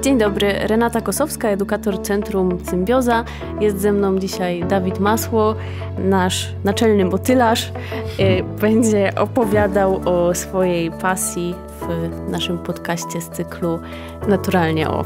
Dzień dobry, Renata Kosowska, edukator Centrum Symbioza. Jest ze mną dzisiaj Dawid Masło, nasz naczelny motylarz. E, będzie opowiadał o swojej pasji w naszym podcaście z cyklu Naturalnie o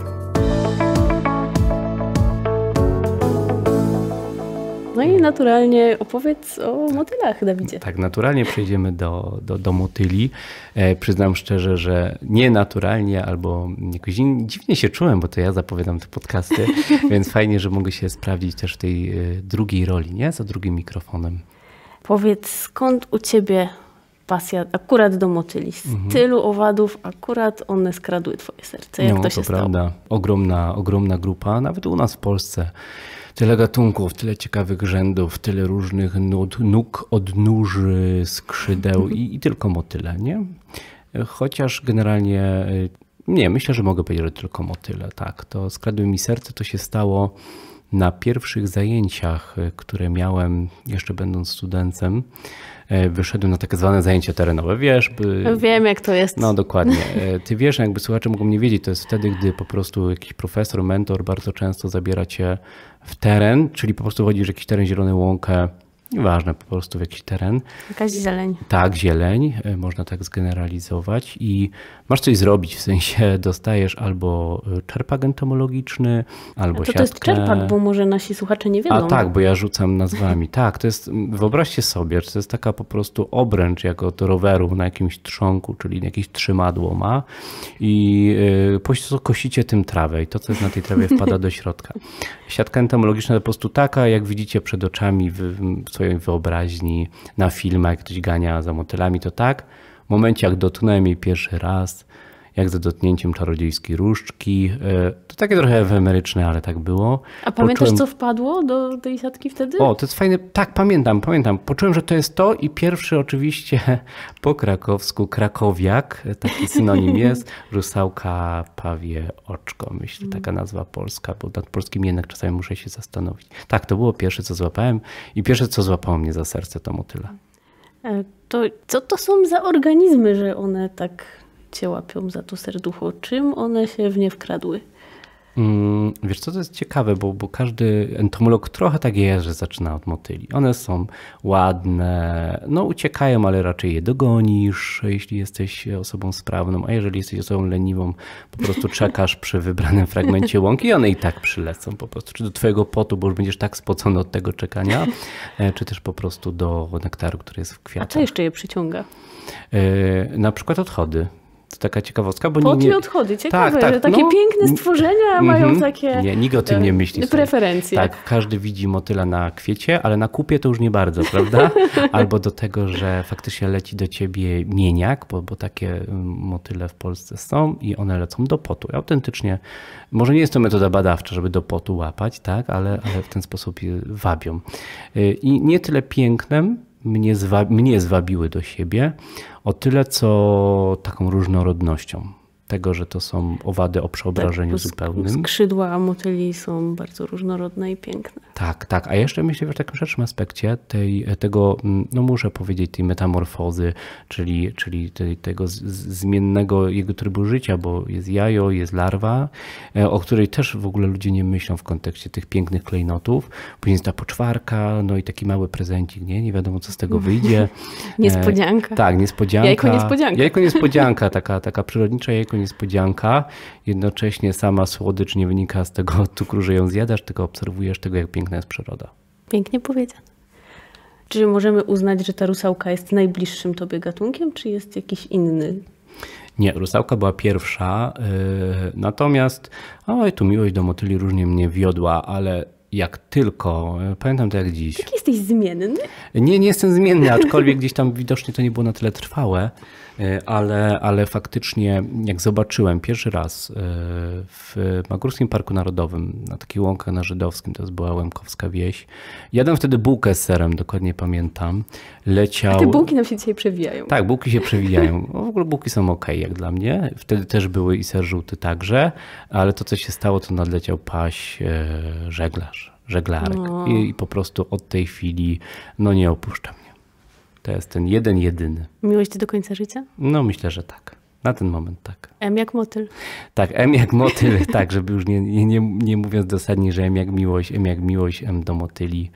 naturalnie opowiedz o motylach, Dawidzie. Tak, naturalnie przejdziemy do, do, do motyli. E, przyznam szczerze, że nienaturalnie albo jakoś dziwnie się czułem, bo to ja zapowiadam te podcasty, więc fajnie, że mogę się sprawdzić też w tej e, drugiej roli, nie? Za drugim mikrofonem. Powiedz, skąd u ciebie pasja akurat do motyli. Z mhm. tylu owadów akurat one skradły twoje serce. Jak no, to się to stało? prawda. Ogromna, ogromna grupa, nawet u nas w Polsce. Tyle gatunków, tyle ciekawych rzędów, tyle różnych nud, nóg, odnóży, skrzydeł i, i tylko motyle, nie? Chociaż generalnie, y, nie, myślę, że mogę powiedzieć, że tylko motyle, tak. To skradły mi serce, to się stało na pierwszych zajęciach, e, które miałem jeszcze będąc studentem, e, wyszedłem na tak zwane zajęcia terenowe. Wiesz, by... Wiem, jak to jest. No dokładnie. E, ty wiesz, jakby słuchacze mogą nie wiedzieć, to jest wtedy, gdy po prostu jakiś profesor, mentor bardzo często zabiera cię w teren, czyli po prostu chodzisz w jakiś teren, zielony łąkę, nieważne, po prostu w jakiś teren. Jakaś zieleń. Tak, zieleń, e, można tak zgeneralizować i masz coś zrobić, w sensie dostajesz albo e, czerpak entomologiczny, albo A to, siatkę. to jest czerpak, bo może nasi słuchacze nie wiedzą. A tak, bo ja rzucam nazwami. tak, to jest, wyobraźcie sobie, to jest taka po prostu obręcz jako do roweru na jakimś trzonku, czyli jakieś trzymadło ma i e, po prostu kosicie tym trawę i to, co jest na tej trawie wpada do środka. Siatka entomologiczna to po prostu taka, jak widzicie przed oczami w, w wyobraźni, na filmach, jak ktoś gania za motylami, to tak. W momencie, jak dotknąłem jej pierwszy raz, jak za dotknięciem czarodziejskiej różdżki. E, to takie trochę efemeryczne, ale tak było. A pamiętasz, Poczułem... co wpadło do tej siatki wtedy? O, to jest fajne. Tak, pamiętam, pamiętam. Poczułem, że to jest to i pierwszy oczywiście po krakowsku krakowiak, taki synonim jest, rusałka pawie oczko, myślę, taka mm. nazwa polska, bo nad polskim jednak czasami muszę się zastanowić. Tak, to było pierwsze, co złapałem i pierwsze, co złapało mnie za serce, to motyle. To co to są za organizmy, że one tak cię łapią za to serducho? Czym one się w nie wkradły? Mm, wiesz co, to jest ciekawe, bo, bo każdy entomolog trochę tak jest, że zaczyna od motyli. One są ładne, no uciekają, ale raczej je dogonisz, jeśli jesteś osobą sprawną, a jeżeli jesteś osobą leniwą, po prostu czekasz przy wybranym fragmencie łąki i one i tak przylecą po prostu, czy do twojego potu, bo już będziesz tak spocony od tego czekania, e, czy też po prostu do nektaru, który jest w kwiatach. A co jeszcze je przyciąga? Yy, na przykład odchody. To taka ciekawostka. Bo Pot nie, nie... odchody, ciekawe, tak, tak. że takie no, piękne stworzenia mhm. mają takie nie, nikt o tym e, nie myśli preferencje. Tak, każdy widzi motyla na kwiecie, ale na kupie to już nie bardzo, prawda? Albo do tego, że faktycznie leci do ciebie mieniak, bo, bo takie mm, motyle w Polsce są i one lecą do potu. Autentycznie, może nie jest to metoda badawcza, żeby do potu łapać, tak? ale, ale w ten sposób je wabią. Y, I nie tyle pięknem, mnie, zwa, mnie zwabiły do siebie, o tyle co taką różnorodnością tego, że to są owady o przeobrażeniu tak, zupełnym. Skrzydła motyli są bardzo różnorodne i piękne. Tak, tak. A jeszcze myślę w takim szerszym aspekcie tej, tego, mm, no muszę powiedzieć, tej metamorfozy, czyli, czyli tej, tego zmiennego jego trybu życia, bo jest jajo, jest larwa, e, o której też w ogóle ludzie nie myślą w kontekście tych pięknych klejnotów. Później jest ta poczwarka, no i taki mały prezencik, nie? Nie wiadomo, co z tego wyjdzie. niespodzianka. E, tak, niespodzianka. Jajko niespodzianka. Jajko niespodzianka, taka, taka przyrodnicza jajko tylko niespodzianka. Jednocześnie sama słodycz nie wynika z tego cukru, że ją zjadasz, tylko obserwujesz tego, jak piękna jest przyroda. Pięknie powiedziane. Czy możemy uznać, że ta rusałka jest najbliższym tobie gatunkiem, czy jest jakiś inny? Nie, rusałka była pierwsza, y, natomiast oj, tu miłość do motyli różnie mnie wiodła, ale jak tylko, pamiętam to jak dziś. Jaki jesteś zmienny? Nie, nie jestem zmienny, aczkolwiek gdzieś tam widocznie to nie było na tyle trwałe, e, ale, ale faktycznie jak zobaczyłem pierwszy raz e, w Magórskim Parku Narodowym, na takiej łąkę na Żydowskim, to była Łemkowska Wieś, jadłem wtedy bułkę z serem, dokładnie pamiętam, leciał... A te bułki nam się dzisiaj przewijają. Tak, bułki się przewijają. No, w ogóle bułki są ok, jak dla mnie. Wtedy też były i ser żółty także, ale to co się stało, to nadleciał paś e, żeglarz żeglarek. No. I, I po prostu od tej chwili no nie opuszcza mnie. To jest ten jeden, jedyny. Miłość do końca życia? No myślę, że tak. Na ten moment tak. M jak motyl. Tak, M jak motyl, tak, żeby już nie, nie, nie, nie mówiąc dosadnie, że M jak miłość, M jak miłość, M do motyli.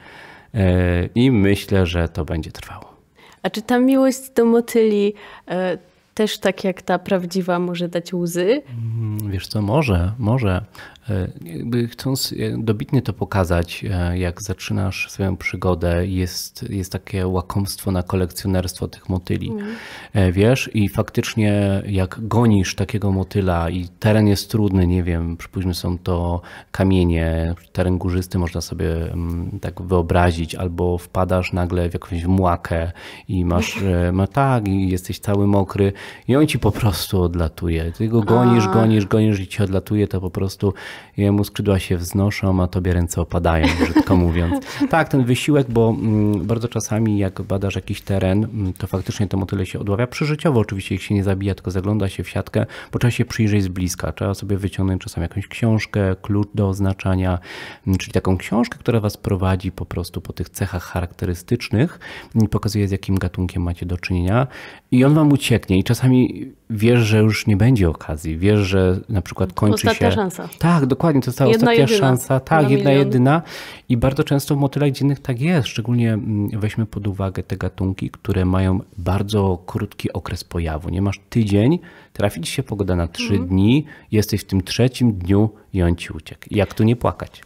E, I myślę, że to będzie trwało. A czy ta miłość do motyli e, też tak jak ta prawdziwa może dać łzy? Mm, wiesz co, może, może. E, jakby chcąc e, dobitnie to pokazać, e, jak zaczynasz swoją przygodę, jest, jest takie łakomstwo na kolekcjonerstwo tych motyli. Mm. Wiesz, i faktycznie jak gonisz takiego motyla i teren jest trudny, nie wiem, przypuśćmy są to kamienie, teren górzysty można sobie mm, tak wyobrazić, albo wpadasz nagle w jakąś młakę i masz, ma tak, i jesteś cały mokry i on ci po prostu odlatuje. Ty go gonisz, A. gonisz, gonisz i ci odlatuje, to po prostu jemu skrzydła się wznoszą, a tobie ręce opadają, brzydko mówiąc. Tak, ten wysiłek, bo mm, bardzo czasami jak badasz jakiś teren, mm, to faktycznie to motyle się odławia. Przyżyciowo oczywiście ich się nie zabija, tylko zagląda się w siatkę, bo trzeba się przyjrzeć z bliska. Trzeba sobie wyciągnąć czasami jakąś książkę, klucz do oznaczania, mm, czyli taką książkę, która was prowadzi po prostu po tych cechach charakterystycznych i pokazuje z jakim gatunkiem macie do czynienia i on wam ucieknie i czasami wiesz, że już nie będzie okazji, wiesz, że na przykład kończy Ostatnia się... szansa. Tak, dokładnie, to cała jedna ostatnia jedyna. szansa. Tak, jedna milion. jedyna. I bardzo często w motylach dziennych tak jest. Szczególnie mm, weźmy pod uwagę te gatunki, które mają bardzo krótki okres pojawu. Nie masz tydzień, trafi ci się pogoda na trzy mhm. dni, jesteś w tym trzecim dniu i on ci uciekł. Jak tu nie płakać?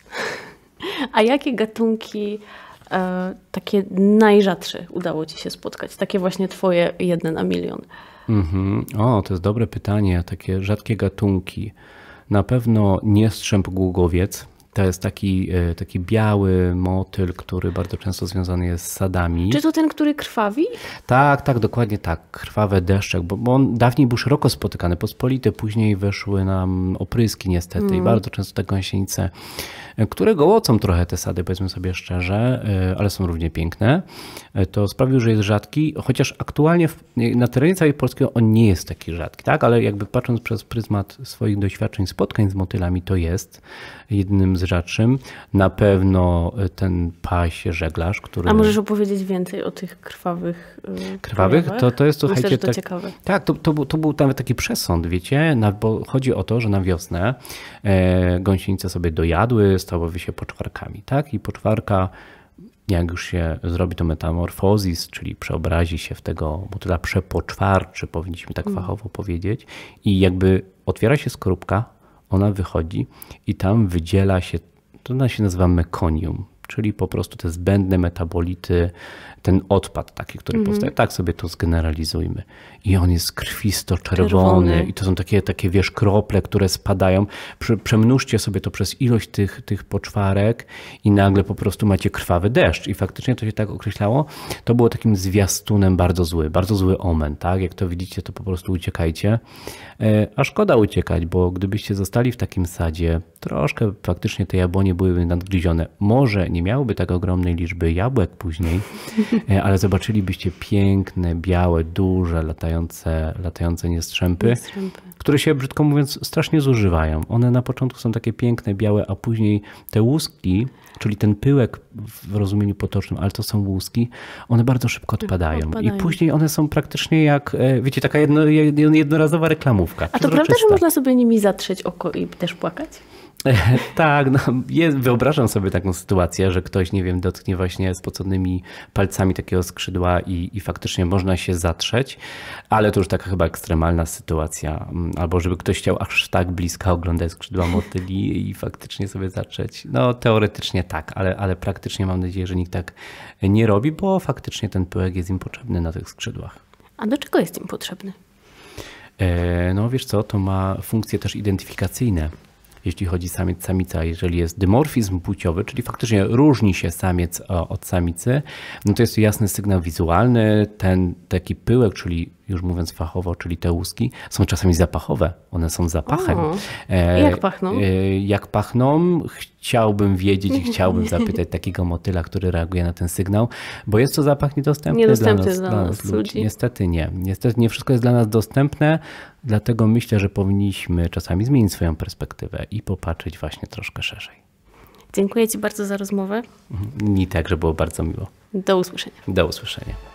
A jakie gatunki e, takie najrzadsze udało ci się spotkać? Takie właśnie twoje jedne na milion. Mhm. O, to jest dobre pytanie. Takie rzadkie gatunki na pewno nie Strzęp Gługowiec, to jest taki, e, taki biały motyl, który bardzo często związany jest z sadami. Czy to ten, który krwawi? Tak, tak, dokładnie tak. Krwawe deszcze, bo, bo on dawniej był szeroko spotykany, pospolite, później weszły nam opryski niestety mm. i bardzo często te gąsienice, e, które gołocą trochę te sady, powiedzmy sobie szczerze, e, ale są równie piękne. To sprawił, że jest rzadki, chociaż aktualnie na terenie całej Polski on nie jest taki rzadki, tak? ale jakby patrząc przez pryzmat swoich doświadczeń, spotkań z motylami, to jest jednym z z na pewno y, ten paś żeglarz, który... A możesz opowiedzieć więcej o tych krwawych y, Krwawych? To, to jest, słuchajcie... Myślę, to tak, ciekawe. Tak, to, to, to był nawet taki przesąd, wiecie, na, bo chodzi o to, że na wiosnę e, gąsienice sobie dojadły, stały się poczwarkami, tak? I poczwarka jak już się zrobi to metamorfozis, czyli przeobrazi się w tego motyla przepoczwarczy, powinniśmy tak mm. fachowo powiedzieć, i jakby otwiera się skorupka, ona wychodzi i tam wydziela się, to ona się nazywa mekonium czyli po prostu te zbędne metabolity, ten odpad taki, który mm -hmm. powstaje. Tak sobie to zgeneralizujmy. I on jest krwisto-czerwony i to są takie, takie wiesz, krople, które spadają. Przemnóżcie sobie to przez ilość tych, tych poczwarek i nagle po prostu macie krwawy deszcz. I faktycznie to się tak określało. To było takim zwiastunem bardzo zły, bardzo zły omen. Tak? Jak to widzicie, to po prostu uciekajcie. E, a szkoda uciekać, bo gdybyście zostali w takim sadzie, troszkę faktycznie te jabłonie byłyby nadgryzione. Może nie nie miałoby tak ogromnej liczby jabłek później, e, ale zobaczylibyście piękne, białe, duże, latające, latające niestrzępy, niestrzępy, które się brzydko mówiąc strasznie zużywają. One na początku są takie piękne, białe, a później te łuski, czyli ten pyłek w rozumieniu potocznym, ale to są łuski, one bardzo szybko odpadają. odpadają. I później one są praktycznie jak, e, wiecie, taka jedno, jednorazowa reklamówka. A to prawda, że można sobie nimi zatrzeć oko i też płakać? tak, no, jest, wyobrażam sobie taką sytuację, że ktoś, nie wiem, dotknie właśnie spoconymi palcami takiego skrzydła i, i faktycznie można się zatrzeć, ale to już taka chyba ekstremalna sytuacja. Mm, albo żeby ktoś chciał aż tak blisko oglądać skrzydła motyli i faktycznie sobie zatrzeć. No teoretycznie tak, ale, ale praktycznie mam nadzieję, że nikt tak nie robi, bo faktycznie ten pyłek jest im potrzebny na tych skrzydłach. A do czego jest im potrzebny? E, no wiesz co, to ma funkcje też identyfikacyjne jeśli chodzi samiec, samica, jeżeli jest dymorfizm płciowy, czyli faktycznie różni się samiec e, od samicy, no to jest jasny sygnał wizualny, ten taki pyłek, czyli już mówiąc fachowo, czyli te łuski, są czasami zapachowe. One są zapachem. O, e, jak pachną? E, jak pachną? chciałbym wiedzieć i mhm. chciałbym zapytać takiego motyla, który reaguje na ten sygnał, bo jest to zapach niedostępny, niedostępny dla nas, dla nas ludzi. ludzi. Niestety nie. Niestety nie wszystko jest dla nas dostępne, dlatego myślę, że powinniśmy czasami zmienić swoją perspektywę i popatrzeć właśnie troszkę szerzej. Dziękuję Ci bardzo za rozmowę. Mhm. I także było bardzo miło. Do usłyszenia. Do usłyszenia.